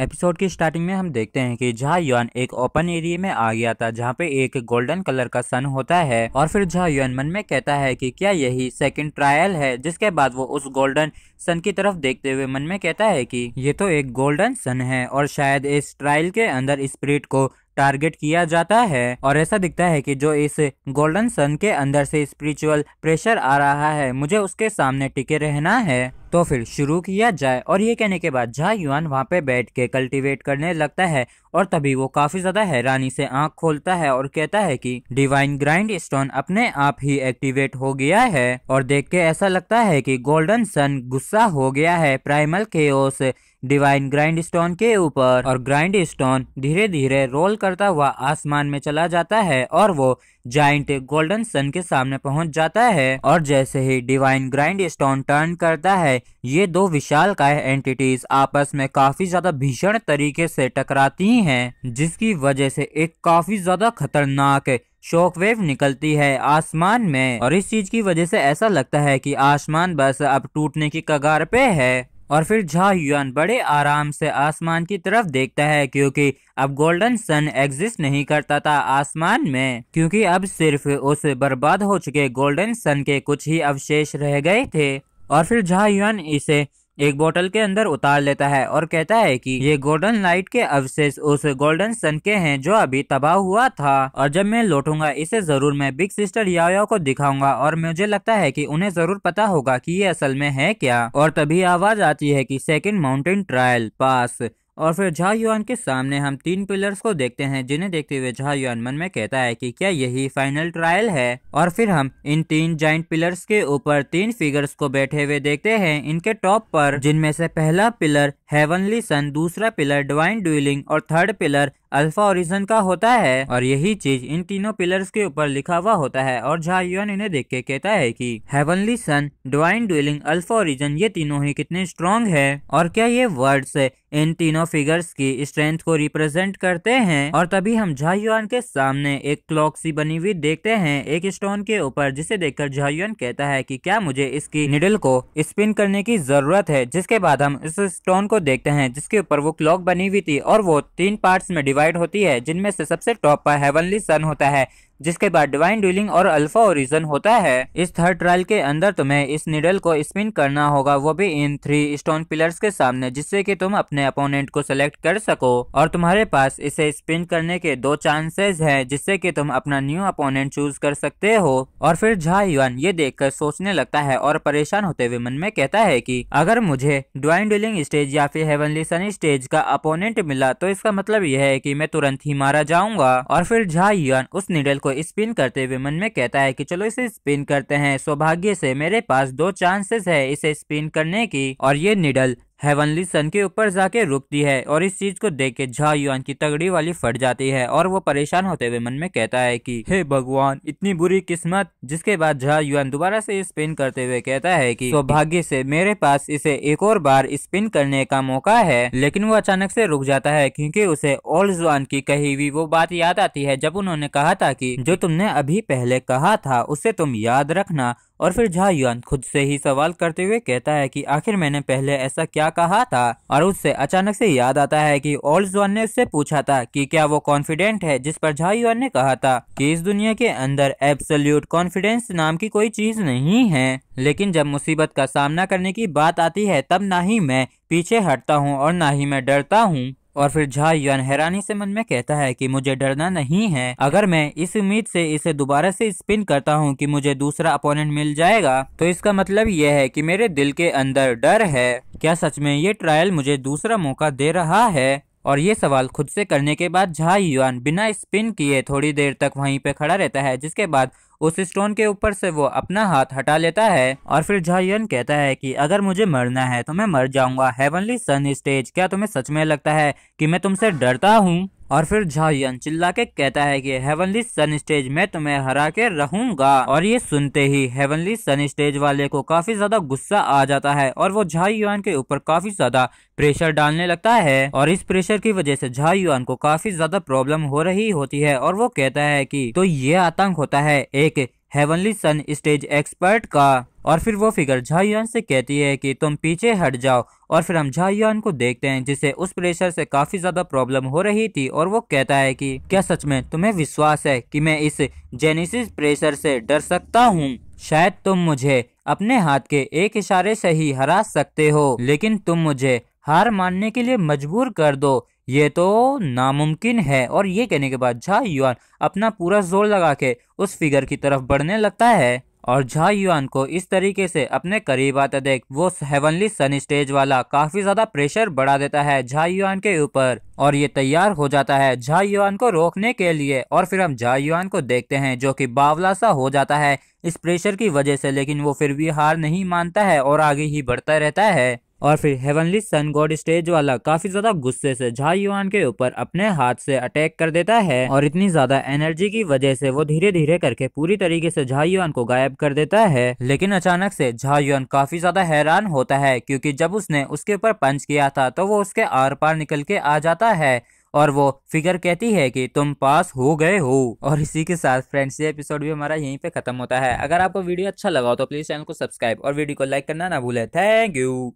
episode की starting में हम देखते हैं कि झा युन एक ओपन एरिया में आ गया था जहाँ पे एक गोल्डन कलर का सन होता है और फिर झा युन मन में कहता है कि क्या यही सेकंड ट्रायल है जिसके बाद वो उस गोल्डन सन की तरफ देखते हुए मन में कहता है कि ये तो एक गोल्डन सन है और शायद इस ट्रायल के अंदर स्प्रिट को टारगेट किया जाता है और ऐसा दिखता है कि जो इस गोल्डन सन के अंदर से स्पिरिचुअल प्रेशर आ रहा है मुझे उसके सामने टिके रहना है तो फिर शुरू किया जाए और ये कहने के बाद झा युआन वहाँ पे बैठ के कल्टीवेट करने लगता है और तभी वो काफी ज्यादा हैरानी से आंख खोलता है और कहता है कि डिवाइन ग्राइंड स्टोन अपने आप ही एक्टिवेट हो गया है और देख के ऐसा लगता है कि गोल्डन सन गुस्सा हो गया है प्राइमल के डिवाइन ग्राइंड स्टोन के ऊपर और ग्राइंड स्टोन धीरे धीरे रोल करता हुआ आसमान में चला जाता है और वो जाइंट गोल्डन सन के सामने पहुंच जाता है और जैसे ही डिवाइन ग्राइंड स्टोन टर्न करता है ये दो विशाल काय एंटिटीज आपस में काफी ज्यादा भीषण तरीके से टकराती हैं जिसकी वजह से एक काफी ज्यादा खतरनाक शॉक वेव निकलती है आसमान में और इस चीज की वजह से ऐसा लगता है कि आसमान बस अब टूटने की कगार पे है और फिर झा युआन बड़े आराम से आसमान की तरफ देखता है क्योंकि अब गोल्डन सन एग्जिस्ट नहीं करता था आसमान में क्योंकि अब सिर्फ उस बर्बाद हो चुके गोल्डन सन के कुछ ही अवशेष रह गए थे और फिर झा युआन इसे एक बोतल के अंदर उतार लेता है और कहता है कि ये गोल्डन लाइट के अवशेष उस गोल्डन सन के हैं जो अभी तबाह हुआ था और जब मैं लौटूंगा इसे जरूर मैं बिग सिस्टर याया को दिखाऊंगा और मुझे लगता है कि उन्हें जरूर पता होगा कि ये असल में है क्या और तभी आवाज आती है कि सेकंड माउंटेन ट्रायल पास और फिर झा युआन के सामने हम तीन पिलर्स को देखते हैं जिन्हें देखते हुए झा युआन मन में कहता है कि क्या यही फाइनल ट्रायल है और फिर हम इन तीन जॉइंट पिलर्स के ऊपर तीन फिगर्स को बैठे हुए देखते हैं इनके टॉप पर जिनमें से पहला पिलर हेवनली सन दूसरा पिलर डिवाइन ड्यूलिंग और थर्ड पिलर अल्फा ओरिजन का होता है और यही चीज इन तीनों पिलर्स के ऊपर लिखा हुआ होता है और झायुअन इन्हें देख के कहता है कि heavenly sun divine dwelling alpha origin ये तीनों ही कितने स्ट्रॉन्ग है और क्या ये वर्ड्स इन तीनों फिगर्स की स्ट्रेंथ को रिप्रेजेंट करते हैं और तभी हम झायुआन के सामने एक क्लॉक सी बनी हुई देखते हैं एक स्टोन के ऊपर जिसे देखकर झायुआन कहता है कि क्या मुझे इसकी निडल को स्पिन करने की जरूरत है जिसके बाद हम इस स्टोन को देखते हैं जिसके ऊपर वो क्लॉक बनी हुई थी और वो तीन पार्ट्स में डिवाइड डिवाइड होती है जिनमें से सबसे टॉप पर हेवनली सन होता है जिसके बाद डिवाइन डूलिंग और अल्फा ओरिजन होता है इस थर्ड ट्रायल के अंदर तुम्हें इस निडल को स्पिन करना होगा वो भी इन थ्री स्टोन पिलर्स के सामने जिससे कि तुम अपने अपोनेंट को सिलेक्ट कर सको और तुम्हारे पास इसे स्पिन करने के दो चांसेस हैं जिससे कि तुम अपना न्यू अपोनेंट चूज कर सकते हो और फिर झा युवान ये देख सोचने लगता है और परेशान होते हुए मन में कहता है की अगर मुझे डिवाइन डुलिंग स्टेज या फिर हेवनली सन स्टेज का अपोनेंट मिला तो इसका मतलब यह है की मैं तुरंत ही मारा जाऊंगा और फिर झा युवान उस निडल को स्पिन करते हुए मन में कहता है कि चलो इसे स्पिन करते हैं सौभाग्य से मेरे पास दो चांसेस है इसे स्पिन करने की और ये निडल हेवनली सन के ऊपर जाके रुकती है और इस चीज को देख के झा युआन की तगड़ी वाली फट जाती है और वो परेशान होते हुए मन में कहता है कि हे भगवान इतनी बुरी किस्मत जिसके बाद झा युआन दोबारा से स्पिन करते हुए कहता है कि सौभाग्य से मेरे पास इसे एक और बार स्पिन करने का मौका है लेकिन वो अचानक से रुक जाता है क्योंकि उसे ओल्ड जुआन की कही हुई वो बात याद आती है जब उन्होंने कहा था कि जो तुमने अभी पहले कहा था उसे तुम याद रखना और फिर झा युआन खुद से ही सवाल करते हुए कहता है कि आखिर मैंने पहले ऐसा क्या कहा था और उससे अचानक से याद आता है कि ओल्ड जुआन ने उससे पूछा था कि क्या वो कॉन्फिडेंट है जिस पर झा युआन ने कहा था कि इस दुनिया के अंदर एब्सोल्यूट कॉन्फिडेंस नाम की कोई चीज नहीं है लेकिन जब मुसीबत का सामना करने की बात आती है तब ना ही मैं पीछे हटता हूँ और ना ही मैं डरता हूँ और फिर झा युआन हैरानी से मन में कहता है कि मुझे डरना नहीं है अगर मैं इस उम्मीद से इसे दोबारा से स्पिन करता हूँ कि मुझे दूसरा अपोनेंट मिल जाएगा तो इसका मतलब यह है कि मेरे दिल के अंदर डर है क्या सच में ये ट्रायल मुझे दूसरा मौका दे रहा है और ये सवाल खुद से करने के बाद झा युआन बिना स्पिन किए थोड़ी देर तक वहीं पे खड़ा रहता है जिसके बाद उस स्टोन के ऊपर से वो अपना हाथ हटा लेता है और फिर झायन कहता है कि अगर मुझे मरना है तो मैं मर जाऊंगा हेवनली सन स्टेज क्या तुम्हें सच में लगता है कि मैं तुमसे डरता हूँ और फिर झायन चिल्ला के कहता है कि हेवनली सन स्टेज में तुम्हें हरा के रहूंगा और ये सुनते ही हेवनली सन स्टेज वाले को काफी ज्यादा गुस्सा आ जाता है और वो झायुआन के ऊपर काफी ज्यादा प्रेशर डालने लगता है और इस प्रेशर की वजह से झायुआन को काफी ज्यादा प्रॉब्लम हो रही होती है और वो कहता है कि तो ये आतंक होता है एक हेवनली सन स्टेज एक्सपर्ट का और फिर वो फिगर झाइयान से कहती है कि तुम पीछे हट जाओ और फिर हम झाइयान को देखते हैं जिसे उस प्रेशर से काफी ज्यादा प्रॉब्लम हो रही थी और वो कहता है कि क्या सच में तुम्हें विश्वास है कि मैं इस जेनेसिस प्रेशर से डर सकता हूँ शायद तुम मुझे अपने हाथ के एक इशारे से ही हरा सकते हो लेकिन तुम मुझे हार मानने के लिए मजबूर कर दो ये तो नामुमकिन है और ये कहने के बाद झा युआन अपना पूरा जोर लगा के उस फिगर की तरफ बढ़ने लगता है और झा युआन को इस तरीके से अपने करीब आता देख वो हेवनली सन स्टेज वाला काफी ज्यादा प्रेशर बढ़ा देता है झा युआन के ऊपर और ये तैयार हो जाता है झा युआन को रोकने के लिए और फिर हम झा युआन को देखते हैं जो कि बावला सा हो जाता है इस प्रेशर की वजह से लेकिन वो फिर भी हार नहीं मानता है और आगे ही बढ़ता रहता है और फिर हेवनली सन गॉड स्टेज वाला काफी ज्यादा गुस्से से झा युआन के ऊपर अपने हाथ से अटैक कर देता है और इतनी ज्यादा एनर्जी की वजह से वो धीरे धीरे करके पूरी तरीके से झा युआन को गायब कर देता है लेकिन अचानक से झा युआन काफी ज्यादा हैरान होता है क्योंकि जब उसने उसके ऊपर पंच किया था तो वो उसके आर पार निकल के आ जाता है और वो फिगर कहती है कि तुम पास हो गए हो और इसी के साथ फ्रेंड्स ये एपिसोड भी हमारा यहीं पे खत्म होता है अगर आपको वीडियो अच्छा लगा हो तो प्लीज चैनल को सब्सक्राइब और वीडियो को लाइक करना ना भूले थैंक यू